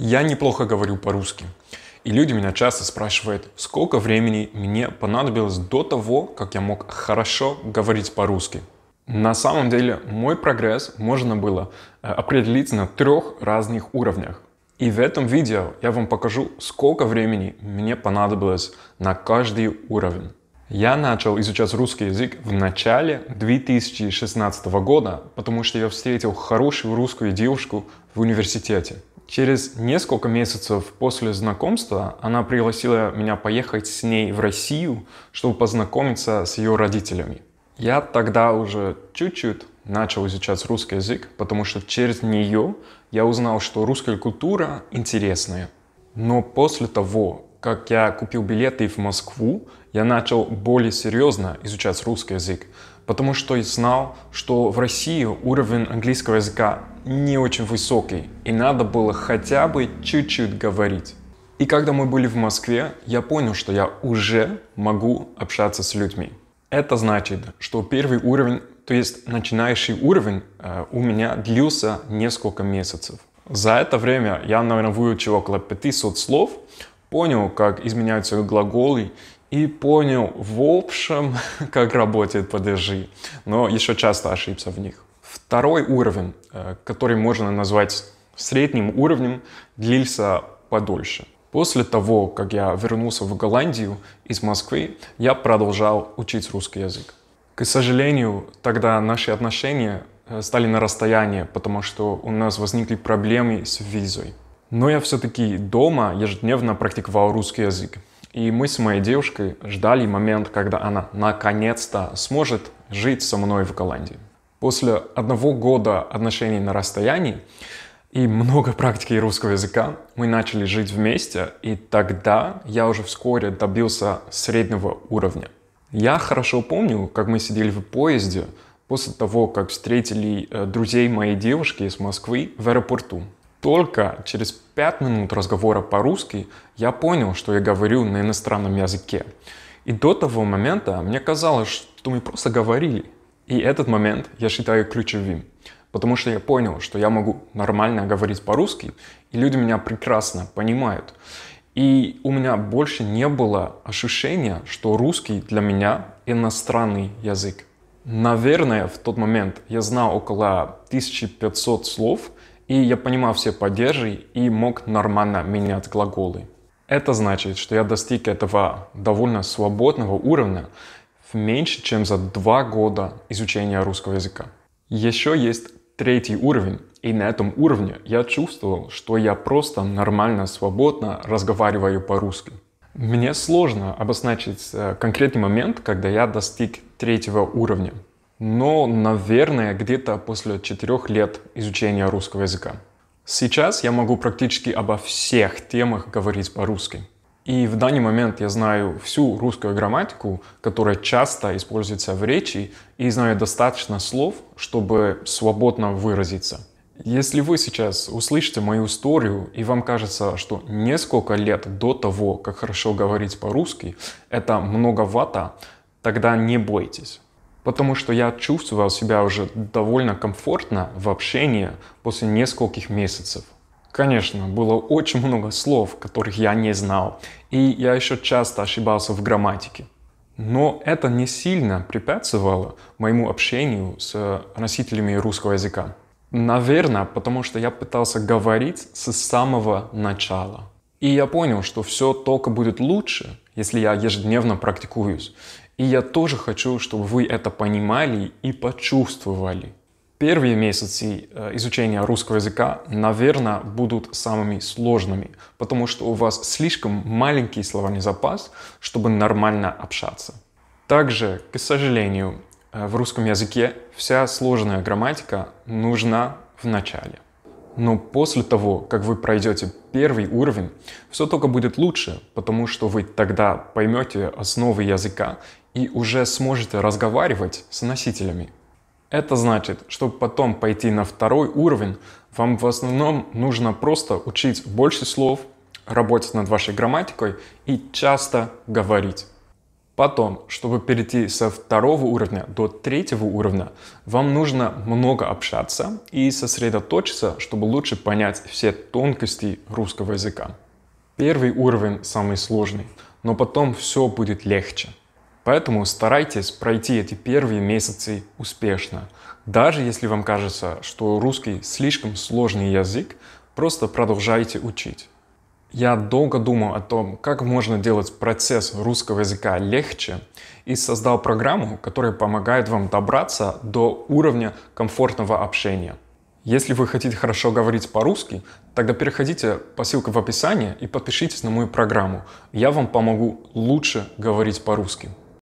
Я неплохо говорю по-русски. И люди меня часто спрашивают, сколько времени мне понадобилось до того, как я мог хорошо говорить по-русски. На самом деле мой прогресс можно было э, определить на трех разных уровнях. И в этом видео я вам покажу, сколько времени мне понадобилось на каждый уровень. Я начал изучать русский язык в начале 2016 года, потому что я встретил хорошую русскую девушку в университете. Через несколько месяцев после знакомства она пригласила меня поехать с ней в Россию, чтобы познакомиться с ее родителями. Я тогда уже чуть-чуть начал изучать русский язык, потому что через нее я узнал, что русская культура интересная. Но после того, как я купил билеты в Москву, я начал более серьезно изучать русский язык, потому что я знал, что в России уровень английского языка не очень высокий, и надо было хотя бы чуть-чуть говорить. И когда мы были в Москве, я понял, что я уже могу общаться с людьми. Это значит, что первый уровень, то есть начинающий уровень, э, у меня длился несколько месяцев. За это время я, наверное, выучил около 500 слов, понял, как изменяются глаголы и понял, в общем, как работает падежи, но еще часто ошибся в них. Второй уровень, э, который можно назвать средним уровнем, длился подольше. После того, как я вернулся в Голландию из Москвы, я продолжал учить русский язык. К сожалению, тогда наши отношения э, стали на расстоянии, потому что у нас возникли проблемы с визой. Но я все-таки дома ежедневно практиковал русский язык. И мы с моей девушкой ждали момент, когда она наконец-то сможет жить со мной в Голландии. После одного года отношений на расстоянии и много практики русского языка мы начали жить вместе, и тогда я уже вскоре добился среднего уровня. Я хорошо помню, как мы сидели в поезде после того, как встретили э, друзей моей девушки из Москвы в аэропорту. Только через 5 минут разговора по-русски я понял, что я говорю на иностранном языке. И до того момента мне казалось, что мы просто говорили. И этот момент я считаю ключевым, потому что я понял, что я могу нормально говорить по-русски, и люди меня прекрасно понимают. И у меня больше не было ощущения, что русский для меня иностранный язык. Наверное, в тот момент я знал около 1500 слов – и я понимал все падежи и мог нормально менять глаголы. Это значит, что я достиг этого довольно свободного уровня в меньше, чем за два года изучения русского языка. Еще есть третий уровень, и на этом уровне я чувствовал, что я просто нормально, свободно разговариваю по-русски. Мне сложно обозначить э, конкретный момент, когда я достиг третьего уровня – но, наверное, где-то после четырех лет изучения русского языка. Сейчас я могу практически обо всех темах говорить по-русски. И в данный момент я знаю всю русскую грамматику, которая часто используется в речи, и знаю достаточно слов, чтобы свободно выразиться. Если вы сейчас услышите мою историю, и вам кажется, что несколько лет до того, как хорошо говорить по-русски, это многовато, тогда не бойтесь потому что я чувствовал себя уже довольно комфортно в общении после нескольких месяцев. Конечно, было очень много слов, которых я не знал, и я еще часто ошибался в грамматике. Но это не сильно препятствовало моему общению с э, носителями русского языка. Наверное, потому что я пытался говорить с самого начала. И я понял, что все только будет лучше, если я ежедневно практикуюсь. И я тоже хочу, чтобы вы это понимали и почувствовали. Первые месяцы э, изучения русского языка, наверное, будут самыми сложными, потому что у вас слишком маленький словарный запас, чтобы нормально общаться. Также, к сожалению, э, в русском языке вся сложная грамматика нужна в начале. Но после того, как вы пройдете первый уровень, все только будет лучше, потому что вы тогда поймете основы языка и уже сможете разговаривать с носителями. Это значит, чтобы потом пойти на второй уровень, вам в основном нужно просто учить больше слов, работать над вашей грамматикой и часто говорить. Потом, чтобы перейти со второго уровня до третьего уровня, вам нужно много общаться и сосредоточиться, чтобы лучше понять все тонкости русского языка. Первый уровень самый сложный, но потом все будет легче. Поэтому старайтесь пройти эти первые месяцы успешно. Даже если вам кажется, что русский слишком сложный язык, просто продолжайте учить. Я долго думал о том, как можно делать процесс русского языка легче и создал программу, которая помогает вам добраться до уровня комфортного общения. Если вы хотите хорошо говорить по-русски, тогда переходите по ссылке в описании и подпишитесь на мою программу. Я вам помогу лучше говорить по-русски.